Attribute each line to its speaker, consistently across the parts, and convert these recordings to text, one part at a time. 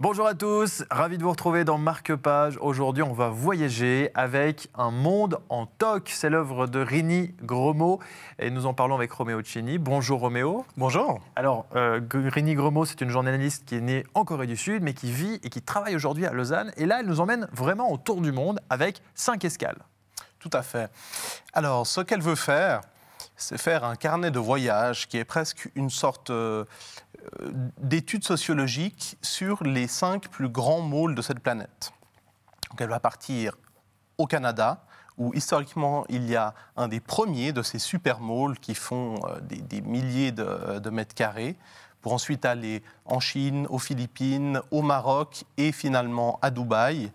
Speaker 1: Bonjour à tous, ravi de vous retrouver dans Marque Page. Aujourd'hui, on va voyager avec Un monde en toc. C'est l'œuvre de Rini Gromo et nous en parlons avec Romeo Cini. Bonjour Roméo. Bonjour. Alors, euh, Rini Gromo, c'est une journaliste qui est née en Corée du Sud mais qui vit et qui travaille aujourd'hui à Lausanne. Et là, elle nous emmène vraiment autour du monde avec cinq escales. Tout à fait. Alors, ce qu'elle veut
Speaker 2: faire, c'est faire un carnet de voyage qui est presque une sorte euh, euh, d'études sociologiques sur les cinq plus grands môles de cette planète. elle va partir au Canada, où historiquement il y a un des premiers de ces super malls qui font euh, des, milliers de, de, mètres carrés, pour ensuite aller en Chine, aux Philippines, au Maroc et finalement à Dubaï,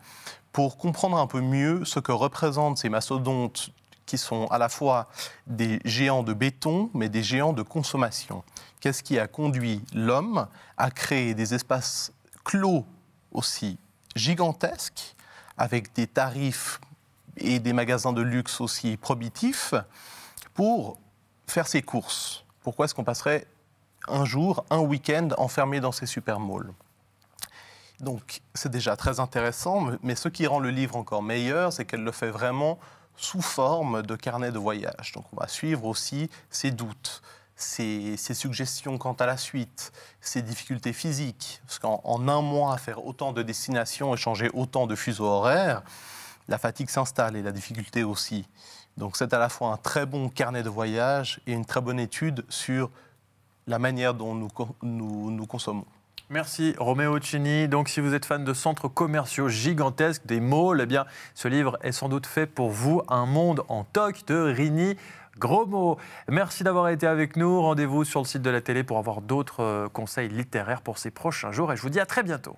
Speaker 2: pour comprendre un peu mieux ce que représentent ces mastodontes qui sont à la fois des géants de béton, mais des géants de consommation. Qu'est-ce qui a conduit l'homme à créer des espaces clos aussi gigantesques, avec des tarifs et des magasins de luxe aussi probitifs, pour faire ses courses Pourquoi est-ce qu'on passerait un jour, un week-end enfermé dans ces supermalls donc c'est déjà très intéressant, mais ce qui rend le livre encore meilleur, c'est qu'elle le fait vraiment sous forme de carnet de voyage. Donc on va suivre aussi ses doutes, ses, suggestions quant à la suite, ses difficultés physiques. Parce qu'en un mois, à faire autant de destinations et changer autant de fuseaux horaires, la fatigue s'installe et la difficulté aussi. Donc c'est à la fois un très bon carnet de voyage et une très bonne étude sur la manière dont nous, nous consommons.
Speaker 1: Merci Roméo Cini. Donc si vous êtes fan de centres commerciaux gigantesques, des malls, eh bien ce livre est sans doute fait pour vous, Un monde en toc de Rini. Gros Merci d'avoir été avec nous. Rendez-vous sur le site de la télé pour avoir d'autres euh, conseils littéraires pour ces prochains jours. Et je vous dis à très bientôt.